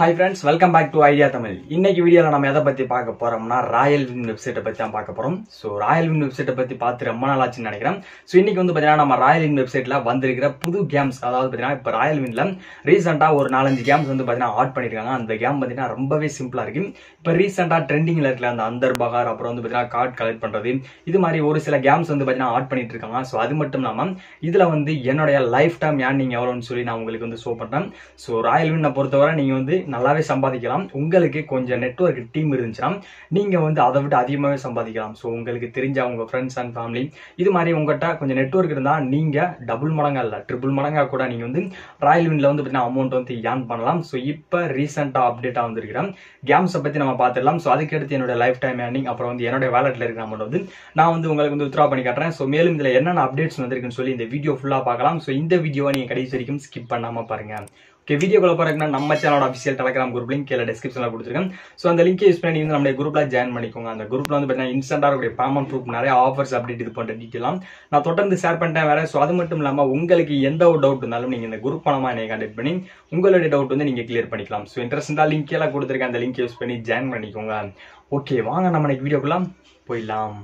hi friends welcome back to idea Tamil இன்னைக்கு வீடியோவில் நம்ம எதை பற்றி பார்க்க போகிறோம்னா ராயல் வின் வெப்சைட்டை பற்றி தான் பார்க்க போகிறோம் ஸோ ராயல் வின் வெப்சைட்டை பற்றி பார்த்து ரொம்ப நாள் ஆச்சுன்னு நினைக்கிறேன் ஸோ இன்றைக்கி வந்து பார்த்தீங்கன்னா நம்ம ராயல் வின் வெப்சைட்டில் வந்திருக்கிற புது கேம்ஸ் அதாவது பார்த்தீங்கன்னா இப்போ ராயல் வின்ல ரீசெண்டாக ஒரு நாலஞ்சு கேம்ஸ் வந்து பார்த்தீங்கன்னா ஆட் பண்ணியிருக்காங்க அந்த கேம் பார்த்தீங்கன்னா ரொம்பவே சிம்பிளாக இருக்கும் இப்போ ரீசெண்டாக ட்ரெண்டிங்கில் இருக்கிற அந்த அந்தர் பகார் அப்புறம் வந்து பார்த்தீங்கன்னா கார்ட் கலெக்ட் பண்ணுறது இது மாதிரி ஒரு சில கேம்ஸ் வந்து பார்த்தீங்கன்னா ஆட் பண்ணிட்டு இருக்காங்க ஸோ அது மட்டும் இல்லாமல் இதில் வந்து என்னுடைய லைஃப் டைம் ஏன் நீங்கள் எவ்வளோன்னு சொல்லி நான் உங்களுக்கு வந்து ஷோ பண்ணுறேன் ஸோ ராயல் வின்னை பொறுத்தவரை நீங்கள் வந்து நல்லாவே சம்பாதிக்கலாம் உங்களுக்கு கொஞ்சம் நெட்ஒர்க் டீம் இருந்துச்சுன்னா நீங்கள் வந்து அதை விட்டு அதிகமாகவே சம்பாதிக்கலாம் ஸோ உங்களுக்கு தெரிஞ்ச உங்கள் ஃப்ரெண்ட்ஸ் அண்ட் ஃபேமிலி இது மாதிரி உங்கள்கிட்ட கொஞ்சம் நெட்ஒர்க் இருந்தால் நீங்கள் டபுள் மடங்காக இல்லை ட்ரிபிள் மடங்காக கூட நீங்கள் வந்து ராயல் வின்ல வந்து பார்த்தீங்கன்னா அமௌண்ட் வந்து ஏர்ன் பண்ணலாம் ஸோ இப்போ ரீசெண்டாக அப்டேட்டாக வந்திருக்கிறேன் கேம்ஸை பற்றி நம்ம பார்த்துடலாம் ஸோ அதுக்கடுத்து என்னோட லைஃப் டைம் ஏர்னிங் அப்புறம் வந்து என்னோட வேலெட்டில் இருக்கிற அமௌண்ட் வந்து நான் வந்து உங்களுக்கு வந்து வித்ரா பண்ணி காட்டுறேன் ஸோ மேலும் இதில் என்னென்ன அப்டேட்ஸ் வந்திருக்குன்னு சொல்லி இந்த வீடியோ ஃபுல்லாக பார்க்கலாம் ஸோ இந்த வீடியோவை நீங்கள் கடைசி வரைக்கும் ஸ்கிப் பண்ணாமல் பாருங்கள் ஓகே வீடியோக்குள்ள போறதுக்குன்னா நம்ம சேனலோட அஃபிஷியல் டெலகிராம் குரூப் லிங்க் கீழே டிஸ்கிரிப்ஷனில் கொடுத்துருக்கேன் ஸோ அந்த லிங்க் யூஸ் பண்ணி நீங்கள் நம்மளுடைய குரூப்பில் ஜாயின் பண்ணிக்கோங்க அந்த குரூப்பில் வந்து பார்த்தீங்கன்னா இன்ஸ்டன்டாக இருக்கக்கூடிய பேமெண்ட் ப்ரூஃப் நிறைய ஆஃபர்ஸ் அப்டேட் இது பண்ணுற டீட்டெயிலாம் நான் தொடர்ந்து ஷேர் பண்ணிட்டேன் வேற ஸோ அது மட்டும் இல்லாமல் உங்களுக்கு எந்த ஒரு டவுட் இருந்தாலும் நீங்கள் இந்த குரூப் பணமாக என்னை கான்டெக்ட் பண்ணி உங்களுடைய டவுட் வந்து நீங்கள் கிளியர் பண்ணிக்கலாம் ஸோ இன்ட்ரெஸ்ட் இருந்தால் லிங்க் எல்லாம் கொடுத்துருக்கேன் அந்த லிங்க் யூஸ் பண்ணி ஜாயின் பண்ணிக்கோங்க ஓகே வாங்க நம்ம இன்னைக்கு வீடியோக்குலாம் போயிடலாம்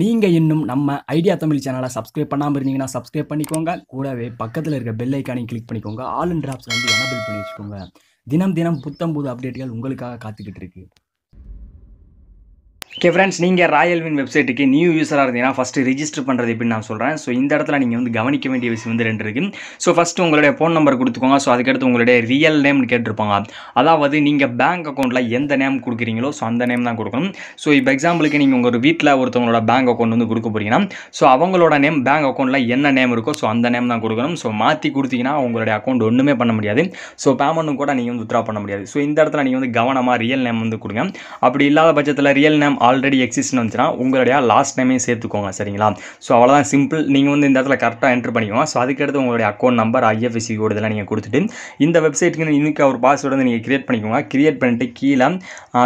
நீங்கள் இன்னும் நம்ம ஐடியா தமிழ் சேனலை சப்ஸ்கிரைப் பண்ணாமல் இருந்தீங்கன்னா சப்ஸ்கிரைப் பண்ணிக்கோங்க கூடவே பக்கத்தில் இருக்க பெல் ஐக்கானையும் கிளிக் பண்ணிக்கோங்க ஆல் அண்ட் ட்ராப்ஸ் வந்து எனபிள் பண்ணி வச்சுக்கோங்க தினம் தினம் புத்தம் புது அப்டேட்டுகள் உங்களுக்காக காத்துக்கிட்டு இருக்குது ஓகே ஃப்ரெண்ட்ஸ் நீங்கள் ராயல் வின் வெப்சைட்டுக்கு நியூ யூஸராக இருந்தீங்கன்னா ஃபஸ்ட்டு ரிஜிஸ்டர் பண்ணுறது எப்படின்னு நான் சொல்கிறேன் ஸோ இந்த இடத்துல நீங்கள் வந்து கவனிக்க வேண்டிய விஷயம் வந்து ரெண்டு இருக்குது ஸோ ஃபஸ்ட்டு உங்களுடைய ஃபோன் நம்பர் கொடுத்துக்கோங்க ஸோ அதுக்கடுத்து உங்களுடைய ரியல் நேம்னு கேட்டிருப்பாங்க அதாவது நீங்கள் பேங்க் அக்கௌண்ட்டில் எந்த நேம் கொடுக்குறீங்களோ ஸோ அந்த நேம் தான் கொடுக்கணும் ஸோ இப்போ எக்ஸாம்பிளுக்கு நீங்கள் உங்கள் வீட்டில் ஒருத்தவங்களோட பேங்க் அக்கௌண்ட் வந்து கொடுக்க போகிறீங்கன்னா ஸோ அவங்களோட நேம் பேங்க் அக்கௌண்ட்டில் என்ன நேம் இருக்கோ ஸோ அந்த நேம் தான் கொடுக்கணும் ஸோ மாற்றி கொடுத்தீங்கன்னா உங்களுடைய அக்கௌண்ட் ஒன்றுமே பண்ண முடியாது ஸோ பேமெண்ட்டும் கூட நீங்கள் வந்து உத்ரா பண்ண முடியாது ஸோ இந்த இடத்துல நீங்கள் வந்து கவனமாக ரியல் நேம் வந்து கொடுங்க அப்படி இல்லாத பட்சத்தில் ரியல் நேம் ஆல்ரெடி எக்ஸிஸ்ட்னு வந்துச்சுன்னா உங்களுடைய லாஸ்ட் நேமையும் சேர்த்துக்கோங்க சரிங்களா ஸோ அவ்வளோதான் சிம்பிள் நீங்கள் வந்து இந்த இடத்துல கரெக்டாக என்ட்ரு பண்ணிக்கோங்க ஸோ அதுக்கடுத்து உங்களுடைய அக்கௌண்ட் நம்பர் ஐஎஃப்எஸ்சி கோடு இதெல்லாம் நீங்கள் கொடுத்துட்டு இந்த வெப்சைட்டுக்கு இன்னைக்கு ஒரு பாஸ்வேர்டு வந்து நீங்கள் கிரியேட் பண்ணிக்கோங்க கிரியேட் பண்ணிட்டு கீழே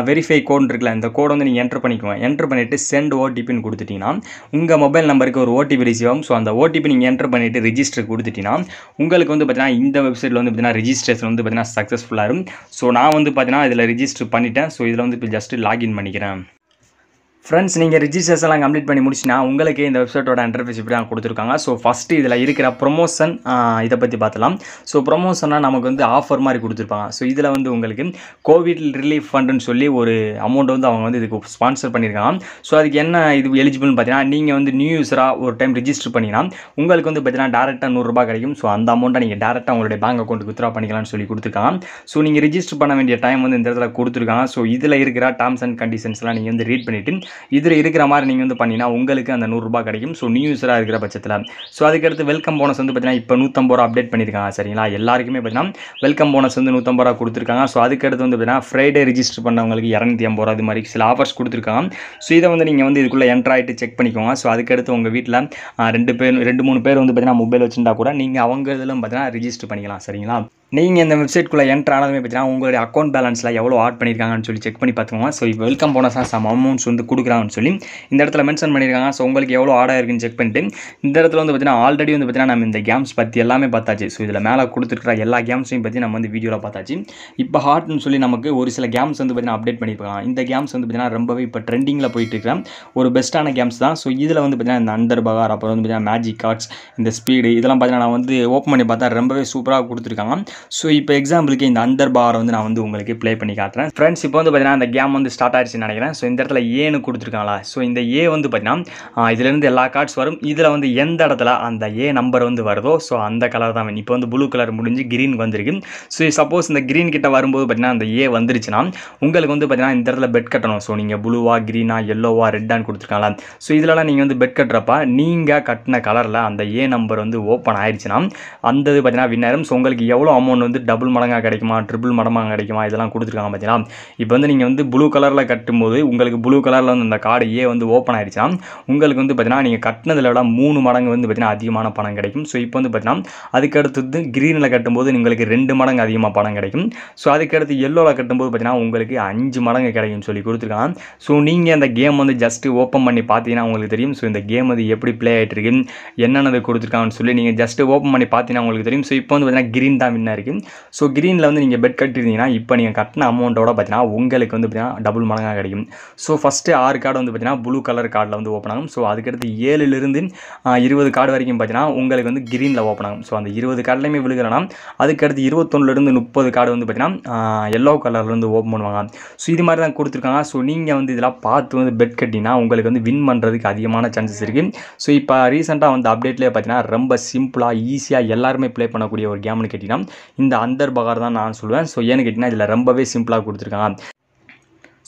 வெரிஃபை கோட் இருக்கல இந்த கோடு வந்து நீங்கள் என்ட்ரு பண்ணிக்கோங்க என்ட்ரு பண்ணிவிட்டு சென்ட் ஓடிபின்னு கொடுத்துட்டிங்கன்னா உங்கள் மொபைல் நம்பருக்கு ஒரு ஓடிபி ரிசீவ் ஆகும் ஸோ அந்த ஓடிபி நீங்கள் என்ட்ரு பண்ணிவிட்டு ரிஜிஸ்டர் கொடுத்துட்டிங்கன்னா உங்களுக்கு வந்து பார்த்தீங்கன்னா இந்த வெப்சைட்டில் வந்து பார்த்தீங்கன்னா ரிஜிஸ்ட்ரேஷன் வந்து பார்த்தீங்கன்னா சக்ஸஸ்ஃபுல்லாக இருக்கும் ஸோ நான் வந்து பார்த்தீங்கன்னா இதில் ரிஜிஸ்டர் பண்ணிட்டேன் ஸோ இதில் வந்து இப்போ ஜஸ்ட்டு லாகின் பண்ணிக்கிறேன் ஃப்ரெண்ட்ஸ் நீங்கள் ரிஜிஸ்ட்ரேஷன்லாம் கம்ப்ளீட் பண்ணி முடிச்சுன்னா உங்களுக்கு இந்த வெப்சைட்டோட இன்டர்ஃபேஸ் இப்படி தான் கொடுத்துருக்காங்க ஸோ ஃபஸ்ட்டு இதில் இருக்கிற ப்ரொமோஷன் இதை பற்றி பார்த்தலாம் ஸோ ப்ரொமோஷனாக நமக்கு வந்து ஆஃபர் மாதிரி கொடுத்துருப்பாங்க ஸோ இதில் வந்து உங்களுக்கு கோவிட் ரிலீஃப் ஃபண்டுன்னு சொல்லி ஒரு அமௌண்ட் வந்து அவங்க வந்து இதுக்கு ஸ்பான்சர் பண்ணியிருக்காங்க ஸோ அதுக்கு என்ன இது எலிஜிபிள்னு பார்த்தீங்கன்னா நீங்கள் வந்து நியூ யூஸராக ஒரு டைம் ரிஜிஸ்டர் பண்ணிங்கன்னா உங்களுக்கு வந்து பார்த்தீங்கன்னா டேரெக்டாக நூறுரூபா கிடைக்கும் ஸோ அந்த அமௌண்ட்டை நீங்கள் டேரெக்டாக உங்களுடைய பேங்க் அக்கௌண்ட்டுக்கு வித்ரா பண்ணிக்கலாம்னு சொல்லி கொடுத்துருக்காங்க ஸோ நீங்கள் ரிஜிஸ்டர் பண்ண வேண்டிய டைம் வந்து இந்த இடத்துல கொடுத்துருக்காங்க ஸோ இதில் இருக்கிற டேர்ம்ஸ் அண்ட் கண்டிஷன்ஸ்லாம் நீங்கள் வந்து ரீட் பண்ணிவிட்டு இதில் இருக்கிற மாதிரி நீங்கள் வந்து பண்ணிங்கன்னா உங்களுக்கு அந்த நூறுரூபா கிடைக்கும் ஸோ நியூ யூஸராக இருக்கிற பட்சத்தில் ஸோ அதுக்கடுத்து வெல்கம் போனஸ் வந்து பார்த்தீங்கன்னா இப்போ நூற்றம்பது ரூபா அப்டேட் பண்ணியிருக்காங்க சரிங்களா எல்லாருக்குமே பார்த்தீங்கன்னா வெல்கம் போனஸ் வந்து நூற்றம்பது ரூபா கொடுத்துருக்காங்க ஸோ அதுக்கடுத்து வந்து பார்த்தீங்கன்னா ஃப்ரைடே ரிஜிஸ்டர் பண்ணவங்களுக்கு இரநூத்தி ஐம்பது ரூபா அது மாதிரி சில ஆஃபர்ஸ் கொடுத்துருக்காங்க ஸோ இதை வந்து நீங்கள் வந்து இதுக்குள்ளே என்ட்ராய்ட்டு செக் பண்ணிக்கோங்க ஸோ அதுக்கடுத்து உங்கள் வீட்டில் ரெண்டு பேர் ரெண்டு மூணு பேர் வந்து பார்த்தீங்கன்னா மொபைல் வச்சுருந்தா கூட நீங்கள் அவங்க இதெல்லாம் பார்த்தீங்கன்னா ரிஜிஸ்டர் பண்ணிக்கலாம் சரிங்களா நீங்கள் இந்த வெப்சைட்குள்ளே என்ட்ரு ஆனதுமே பார்த்தீங்கன்னா உங்களுடைய அக்கௌண்ட் பேலன்ஸில் எவ்வளோ ஆட் பண்ணியிருக்காங்கன்னு சொல்லி செக் பண்ணி பார்த்துக்கோங்க ஸோ இப்போ வெல்கம் போனஸாக சம் அமௌண்ட்ஸ் வந்து கொடுக்குறாங்கன்னு சொல்லி இந்த இடத்துல மென்ஷன் பண்ணியிருக்காங்க ஸோ உங்களுக்கு எவ்வளோ ஆட் ஆயிருக்குன்னு செக் பண்ணிட்டு இந்த இடத்துல வந்து பார்த்தீங்கன்னா ஆல்ரெடி வந்து பார்த்தீங்கன்னா நம்ம இந்த கேம்ஸ் பற்றி எல்லாமே பார்த்தாச்சு ஸோ இதில் மேலே கொடுத்துருக்கிற எல்லா கேம்ஸையும் பற்றி நம்ம வந்து வீடியோவில் பார்த்தாச்சு இப்போ ஹார்ட்னு சொல்லி நமக்கு ஒரு சில கேம்ஸ் வந்து பார்த்தீங்கன்னா அப்டேட் பண்ணியிருக்கலாம் இந்த கேம்ஸ் வந்து பார்த்தீங்கன்னா ரொம்பவே இப்போ ட்ரெண்டிங்கில் போயிட்டு ஒரு பெஸ்ட்டான கேம்ஸ் தான் ஸோ இதில் வந்து பார்த்தீங்கன்னா இந்த அண்டர் பகார் அப்புறம் வந்து பார்த்தீங்கன்னா மேஜிக் கார்ட்ஸ் இந்த ஸ்பீடு இதெல்லாம் பார்த்தீங்கன்னா நான் வந்து ஓப்பன் பண்ணி பார்த்தா ரொம்பவே சூப்பராக கொடுத்துருக்காங்க ஸோ இப்போ எக்ஸாம்பிளுக்கு இந்த அந்தர் பார் வந்து நான் வந்து உங்களுக்கு ப்ளே பண்ணி காட்டுறேன் ஃப்ரெண்ட்ஸ் இப்போ வந்து பார்த்தீங்கன்னா அந்த கேம் வந்து ஸ்டார்ட் ஆயிடுச்சுன்னு நினைக்கிறேன் ஸோ இந்த இடத்துல ஏன்னு கொடுத்துருக்காங்களா ஸோ இந்த ஏ வந்து பார்த்தீங்கன்னா இதுலேருந்து எல்லா கார்ட்ஸ் வரும் இதில் வந்து எந்த இடத்துல அந்த ஏ நம்பர் வந்து வருதோ ஸோ அந்த கலர் தான் இப்போ வந்து ப்ளூ கலர் முடிஞ்சு க்ரீன் வந்திருக்கு ஸோ சப்போஸ் இந்த கிரீன் கிட்ட வரும்போது பார்த்தீங்கன்னா அந்த ஏ வந்துருச்சுன்னா உங்களுக்கு வந்து பார்த்தீங்கன்னா இந்த இடத்துல பெட் கட்டணும் ஸோ நீங்கள் ப்ளூவா க்ரீனா எல்லோவா ரெட்டானு கொடுத்துருக்காங்களா ஸோ இதிலலாம் நீங்கள் வந்து பெட் கட்டுறப்ப நீங்கள் கட்டின கலரில் அந்த ஏ நம்பர் வந்து ஓப்பன் ஆயிடுச்சுன்னா அந்த இது பார்த்தீங்கன்னா வின் ஸோ உங்களுக்கு எவ்வளோ அமௌண்ட் அமௌண்ட் வந்து டபுள் மடங்காக கிடைக்குமா ட்ரிபிள் மடமாக கிடைக்குமா இதெல்லாம் கொடுத்துருக்காங்க பார்த்தீங்கன்னா இப்போ வந்து நீங்கள் வந்து ப்ளூ கலரில் கட்டும்போது உங்களுக்கு ப்ளூ கலரில் வந்து அந்த கார்டு ஏ வந்து ஓப்பன் ஆகிடுச்சுன்னா உங்களுக்கு வந்து பார்த்தீங்கன்னா நீங்கள் கட்டினதில் விட மூணு மடங்கு வந்து பார்த்தீங்கன்னா அதிகமான பணம் கிடைக்கும் ஸோ இப்போ வந்து பார்த்தீங்கன்னா அதுக்கடுத்தது க்ரீனில் கட்டும்போது உங்களுக்கு ரெண்டு மடங்கு அதிகமாக பணம் கிடைக்கும் ஸோ அதுக்கடுத்து எல்லோவில் கட்டும்போது பார்த்தீங்கன்னா உங்களுக்கு அஞ்சு மடங்கு கிடைக்கும்னு சொல்லி கொடுத்துருக்காங்க ஸோ நீங்கள் அந்த கேம் வந்து ஜஸ்ட்டு ஓப்பன் பண்ணி பார்த்தீங்கன்னா உங்களுக்கு தெரியும் ஸோ இந்த கேம் அது எப்படி ப்ளே ஆகிட்டு இருக்கு என்னென்னது கொடுத்துருக்காங்கன்னு சொல்லி நீங்கள் ஜஸ்ட்டு ஓப்பன் பண்ணி பார்த்தீங்கன்னா உங்களுக்கு தெரியும் ஸோ இப்போ வந்து பார்த்தீங்கன்னா க்ரீன் தான் வின்னர் இருக்குது ஸோ க்ரீனில் வந்து நீங்கள் பெட் கட்டிருந்தீங்கன்னா இப்போ நீங்கள் கட்டின அமௌண்ட்டோட பார்த்தீங்கன்னா உங்களுக்கு வந்து பார்த்தீங்கன்னா டபுள் மடங்காக கிடைக்கும் ஸோ ஃபஸ்ட்டு ஆறு கார்டு வந்து பார்த்தீங்கன்னா ப்ளூ கலர் கார்டில் வந்து ஓப்பன் ஆகும் ஸோ அதுக்கடுத்து ஏழுலேருந்து இருபது கார்டு வரைக்கும் பார்த்தீங்கன்னா உங்களுக்கு வந்து க்ரீனில் ஓப்பன் ஆகும் ஸோ அந்த இருபது கார்டுலையுமே விழுகிறேன்னா அதுக்கடுத்து இருபத்தொன்னுலேருந்து முப்பது கார்டு வந்து பார்த்தீங்கன்னா எல்லோ கலர்லேருந்து ஓப்பன் பண்ணுவாங்க ஸோ இது மாதிரி தான் கொடுத்துருக்காங்க ஸோ நீங்கள் வந்து இதெல்லாம் பார்த்து வந்து பெட் கட்டினா உங்களுக்கு வந்து வின் பண்ணுறதுக்கு அதிகமான சான்சஸ் இருக்குது ஸோ இப்போ ரீசெண்டாக வந்து அப்டேட்லேயே பார்த்தீங்கன்னா ரொம்ப சிம்பிளாக ஈஸியாக எல்லாருமே ப்ளே பண்ணக்கூடிய ஒரு கேம்னு கேட்டிங்கன்னா இந்த அந்தர் பகார் தான் நான் சொல்லுவேன் ஸோ ஏன்னு கேட்டிங்கன்னா இதில் ரொம்பவே சிம்பிளாக கொடுத்துருக்காங்க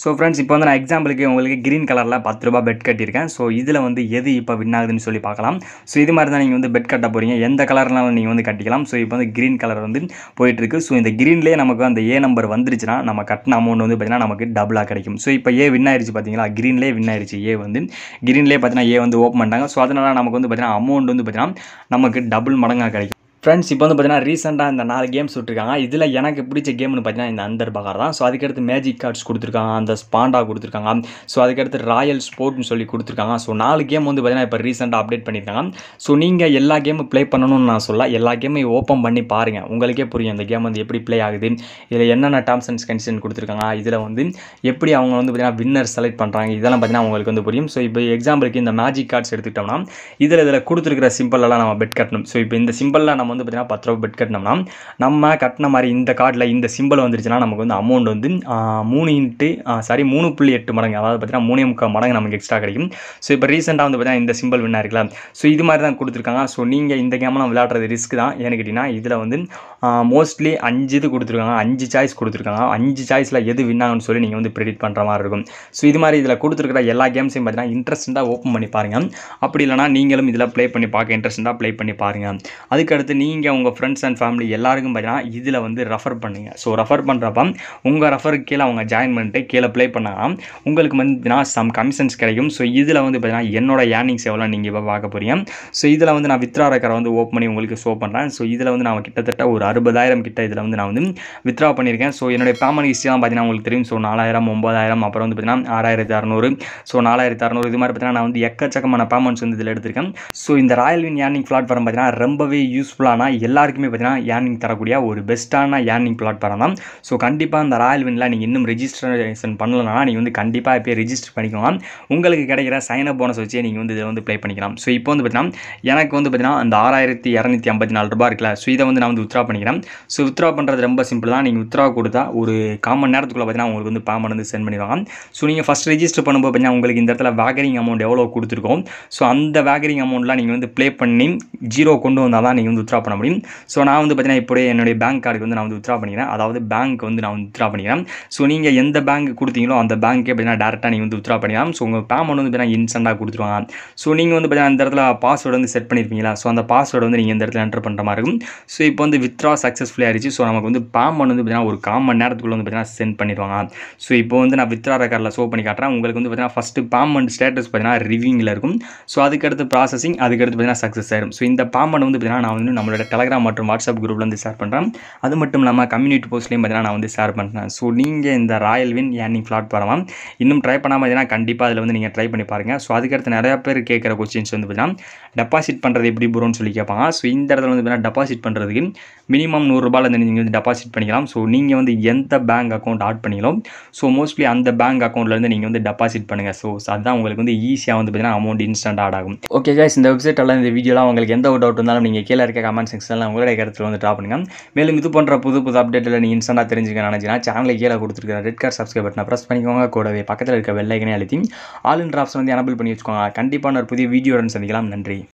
ஸோ ஃப்ரெண்ட்ஸ் இப்போ வந்து நான் எக்ஸாம்பிளுக்கு உங்களுக்கு க்ரீன் கலரில் பத்து ரூபா பெட் கட்டியிருக்கேன் ஸோ இதில் வந்து எது இப்போ வின் ஆகுதுன்னு சொல்லி பார்க்கலாம் ஸோ இது மாதிரி தான் நீங்கள் வந்து பெட் கட்ட போகிறீங்க எந்த கலர்னாலும் நீங்கள் வந்து கட்டிக்கலாம் ஸோ இப்போ வந்து க்ரீன் கலர் வந்து போயிட்டுருக்கு ஸோ இந்த க்ரீன்லேயே நமக்கு அந்த ஏ நம்பர் வந்துருச்சுன்னா நம்ம கட்டின அமௌண்ட் வந்து பார்த்திங்கன்னா நமக்கு டபுளாக கிடைக்கும் ஸோ இப்போ ஏ வின் ஆயிடுச்சு பார்த்தீங்களா க்ரீன்லேயே வின் ஆயிடுச்சு ஏ வந்து க்ரீன்லேயே பார்த்தீங்கன்னா ஏ வந்து ஓப்பன் பண்ணிட்டாங்க ஸோ அதனால் நமக்கு வந்து பார்த்திங்கன்னா அமௌண்ட் வந்து பார்த்திங்கன்னா நமக்கு டபுள் மடங்காக கிடைக்கும் ஃப்ரெண்ட்ஸ் இப்போ வந்து பார்த்தீங்கன்னா ரீசெண்டாக இந்த நாலு கேம்ஸ் விட்டுருக்காங்க இதில் எனக்கு பிடிச்ச கேம்னு பார்த்தீங்கன்னா இந்த அந்தர் பகார் தான் ஸோ அதுக்கடுத்து மேஜிக் கார்ட்ஸ் கொடுத்துருக்காங்க அந்த ஸ்பாண்டா கொடுத்துருக்காங்க ஸோ அதுக்கடுத்து ராயல் ஸ்போர்ட்னு சொல்லி கொடுத்துருக்காங்க ஸோ நாலு கேம் வந்து பார்த்தீங்கன்னா இப்போ ரீசெண்டாக அப்டேட் பண்ணியிருக்காங்க ஸோ நீங்கள் எல்லா கேமும் ப்ளே பண்ணணும்னு நான் சொல்ல எல்லா கேமையும் ஓப்பன் பண்ணி பாருங்கள் உங்களுக்கே புரியும் இந்த கேம் வந்து எப்படி ப்ளே ஆகுது இதில் என்னென்ன டேர்ம்ஸ் அண்ட் கண்டிஷன் கொடுத்துருக்காங்க இதில் வந்து எப்படி அவங்க வந்து பார்த்தீங்கன்னா வின்னர் செலக்ட் பண்ணுறாங்க இதெல்லாம் பார்த்தீங்கன்னா உங்களுக்கு வந்து புரியும் ஸோ இப்போ எக்ஸாம்பிளுக்கு இந்த மேஜிக் கார்ட்ஸ் எடுத்துக்கிட்டோம்னா இதில் இதில் கொடுத்துருக்கிற சிம்பிளெல்லாம் நம்ம பெட் கட்டணும் ஸோ இப்போ இந்த சிம்பிளில் நம்ம வந்து பார்த்திங்கன்னா பத்து ரூபா பெட் கட்டினோம்னா நம்ம கட்டின மாதிரி இந்த கார்டில் இந்த சிம்பிள் வந்துருச்சுன்னா நமக்கு வந்து அமௌண்ட் வந்து மூணு இன்ட்டு சாரி மூணு புள்ளி எட்டு மடங்கு அதாவது பார்த்திங்கன்னா மூணே முக்கால் மடங்கு நமக்கு எக்ஸ்ட்ரா கிடைக்கும் ஸோ இப்போ ரீசெண்டாக வந்து பார்த்திங்கன்னா இந்த சிம்பிள் வின்னா இருக்குல்ல ஸோ இது மாதிரி தான் கொடுத்துருக்காங்க ஸோ நீங்கள் இந்த கேம்லாம் விளையாடுறது ரிஸ்க் தான் ஏன்னு கேட்டிங்கன்னா இதில் வந்து மோஸ்ட்லி அஞ்சு இது கொடுத்துருக்காங்க அஞ்சு சாய்ஸ் கொடுத்துருக்காங்க அஞ்சு சாய்ஸில் எது வின்னாங்கன்னு சொல்லி நீங்கள் வந்து ப்ரெடிட் பண்ணுற மாதிரி இருக்கும் ஸோ இது மாதிரி இதில் கொடுத்துருக்கிற எல்லா கேம்ஸையும் பார்த்தீங்கன்னா இன்ட்ரெஸ்ட்டாக ஓப்பன் பண்ணி பாருங்கள் அப்படி இல்லைனா நீங்களும் இதில் ப்ளே பண்ணி பார்க்க இன்ட்ரெஸ்ட்டாக ப்ளே பண்ணி பாருங்கள் அதுக்கடுத்து நீங்கள் உங்கள் ஃப்ரெண்ட்ஸ் அண்ட் ஃபேமிலி எல்லாருக்கும் பார்த்தீங்கன்னா இதில் வந்து ரெஃபர் பண்ணுங்கள் ஸோ ரெஃபர் பண்ணுறப்ப உங்கள் ரெஃபருக்கு கீழே அவங்க ஜாயின் பண்ணிட்டு கீழே ப்ளே பண்ணாங்கன்னா உங்களுக்கு வந்து சம் கமிஷன்ஸ் கிடைக்கும் ஸோ இதில் வந்து பார்த்தீங்கன்னா என்னோட ஏர்னிங்ஸ் எவ்வளோ நீங்கள் இப்போ பார்க்க போகிறீங்க ஸோ இதில் வந்து நான் வித்ரா ரெக்கரை வந்து ஓப்பன் பண்ணி உங்களுக்கு ஷோ பண்ணுறேன் ஸோ இதில் வந்து நான் கிட்டத்தட்ட ஒரு அறுபதாயிரம் கிட்ட இதில் வந்து நான் வந்து வித்ரா பண்ணியிருக்கேன் ஸோ என்னுடைய பேமெண்ட் ஹிஸ்ட்ரிலாம் பார்த்தீங்கன்னா உங்களுக்கு தெரியும் ஸோ நாலாயிரம் ஒம்பதாயிரம் அப்புறம் வந்து பார்த்தீங்கன்னா ஆறாயிரத்தி அறநூறு ஸோ நாலாயிரத்தி அறநூறு இது மாதிரி பார்த்தீங்கன்னா நான் வந்து எக்கச்சக்கமான பேமெண்ட்ஸ் வந்து இதில் எடுத்திருக்கேன் ஸோ இந்த ராயல் வின் ஏர்னிங் பிளாட்ஃபார்ம் பார்த்தீங்கன்னா ரொம்பவே யூஸ்ஃபுல்லாக யூஸ்ஃபுல்லான எல்லாருக்குமே பார்த்தீங்கன்னா ஏர்னிங் தரக்கூடிய ஒரு பெஸ்ட்டான ஏர்னிங் பிளாட்ஃபார்ம் தான் ஸோ கண்டிப்பாக அந்த ராயல் வின்ல நீங்கள் இன்னும் ரிஜிஸ்ட்ரேஷன் பண்ணலனா நீங்கள் வந்து கண்டிப்பாக இப்போ ரிஜிஸ்டர் பண்ணிக்கலாம் உங்களுக்கு கிடைக்கிற சைன் அப் போனஸ் வச்சு நீங்கள் வந்து இதை வந்து ப்ளே பண்ணிக்கலாம் ஸோ இப்போ வந்து பார்த்தீங்கன்னா எனக்கு வந்து பார்த்தீங்கன்னா அந்த ஆறாயிரத்தி இரநூத்தி ஐம்பத்தி நாலு ரூபா இருக்குல்ல ஸோ இதை வந்து நான் வந்து உத்ரா பண்ணிக்கிறேன் ஸோ வித்ரா பண்ணுறது ரொம்ப சிம்பிள் தான் நீங்கள் உத்ரா கொடுத்தா ஒரு காமன் நேரத்துக்குள்ளே பார்த்தீங்கன்னா உங்களுக்கு வந்து பேமெண்ட் வந்து சென்ட் பண்ணிடுவாங்க ஸோ நீங்கள் ஃபஸ்ட் ரெஜிஸ்டர் பண்ணும்போது பார்த்தீங்கன்னா உங்களுக்கு இந்த இடத்துல வேகரிங் அமௌண்ட் எவ்வளோ கொடுத்துருக்கோம் ஸோ அந்த வேகரிங் அமௌண்ட்லாம் நீங்கள் வந்து ப்ளே பண்ணி ஜீரோ கொண்டு வந்தால் தான் நீங்கள் வந்து வித்ரா வித்ரா பண்ண முடியும் ஸோ நான் வந்து பார்த்தீங்கன்னா இப்படி என்னுடைய பேங்க் கார்டுக்கு வந்து நான் வந்து வித்ரா பண்ணிக்கிறேன் அதாவது பேங்க் வந்து நான் வந்து வித்ரா பண்ணிக்கிறேன் ஸோ நீங்கள் எந்த பேங்க் கொடுத்தீங்களோ அந்த பேங்க்கே பார்த்தீங்கன்னா டேரெக்டாக நீங்கள் வந்து வித்ரா பண்ணிக்கலாம் ஸோ உங்கள் பேமெண்ட் வந்து பார்த்தீங்கன்னா இன்ஸ்டண்ட்டாக கொடுத்துருவாங்க ஸோ நீங்கள் வந்து பார்த்தீங்கன்னா அந்த இடத்துல பாஸ்வேர்டு வந்து செட் பண்ணியிருப்பீங்களா ஸோ அந்த பாஸ்வேர்டு வந்து நீங்கள் இந்த இடத்துல என்டர் பண்ணுற மாதிரி இருக்கும் ஸோ இப்போ வந்து வித்ரா சக்ஸஸ்ஃபுல்லாக ஆயிடுச்சு ஸோ நமக்கு வந்து பேமெண்ட் வந்து பார்த்தீங்கன்னா ஒரு கால் மணி நேரத்துக்குள்ளே வந்து பார்த்தீங்கன்னா சென்ட் பண்ணிடுவாங்க ஸோ இப்போ வந்து நான் வித்ரா ரெக்கார்டில் ஷோ பண்ணி காட்டுறேன் உங்களுக்கு வந்து பார்த்தீங்கன்னா ஃபஸ்ட்டு பேமெண்ட் ஸ்டேட்டஸ் பார்த்தீங்கன்னா ரிவியூங்கில் இருக்கும் ஸோ அதுக்கடுத்து ப்ராசஸிங் அதுக்கடுத்து பார்த்தீங்கன்னா சக்ஸஸ் ஆயிடும் ஸோ இந்த பேமெண்ட் வந்து பார்த்தீங்கன்னா நான் வந்து நம்ம நம்மளோட டெலகிராம் மற்றும் வாட்ஸ்அப் குரூப்பில் வந்து ஷேர் பண்ணுறேன் அது மட்டும் இல்லாமல் கம்யூனிட்டி போஸ்ட்லேயும் பார்த்தீங்கன்னா நான் வந்து ஷேர் பண்ணுறேன் ஸோ நீங்கள் இந்த ராயல் வின் ஏர்னிங் பரவாயில்ல இன்னும் ட்ரை பண்ணாமல் பார்த்தீங்கன்னா கண்டிப்பாக அதில் வந்து நீங்கள் ட்ரை பண்ணி பாருங்கள் ஸோ அதுக்கடுத்து நிறையா பேர் கேட்குற கொஸ்டின்ஸ் வந்து பார்த்தீங்கன்னா டெபாசிட் பண்ணுறது எப்படி ப்ரோன்னு சொல்லி கேட்பாங்க ஸோ இந்த இடத்துல வந்து பார்த்தீங்கன்னா டெபாசிட் பண்ணுறதுக்கு மினிமம் நூறுரூபாவில் வந்து நீங்கள் வந்து டெபாசிட் பண்ணிக்கலாம் ஸோ நீங்கள் வந்து எந்த பேங்க் அக்கௌண்ட் ஆட் பண்ணிக்கலாம் ஸோ மோஸ்ட்லி அந்த பேங்க் அக்கௌண்ட்லேருந்து நீங்கள் வந்து டெபாசிட் பண்ணுங்கள் ஸோ அதுதான் உங்களுக்கு வந்து ஈஸியாக வந்து பார்த்தீங்கன்னா அமௌண்ட் இன்ஸ்டன்ட் ஆட் ஆகும் ஓகே கேஸ் இந்த வெப்சைட் எல்லாம் இந்த வீடியோலாம் உங்களுக்கு எந்த ஒரு டவுட் இருந்தாலும் நீங்கள் கீழே இருக்க கமெண்ட் செக்ஷனில் உங்களுடைய கருத்தில் வந்து ட்ராப் பண்ணுங்கள் மேலும் இது போன்ற புது புது அப்டேட்டில் நீங்கள் இன்ஸ்டன்ட்டாக தெரிஞ்சுக்க நினச்சினா சேனலில் கீழே கொடுத்துருக்கிற ரெட் கார்ட் சப்ஸ்கிரைப் பட்டனை ப்ரெஸ் பண்ணிக்கோங்க கூடவே பக்கத்தில் இருக்க வெள்ளைக்கனே அழுத்தி ஆல் ட்ராப்ஸ் வந்து எனபிள் பண்ணி வச்சுக்கோங்க கண்டிப்பான ஒரு புதிய வீடியோடன் சந்திக்கலாம் நன்றி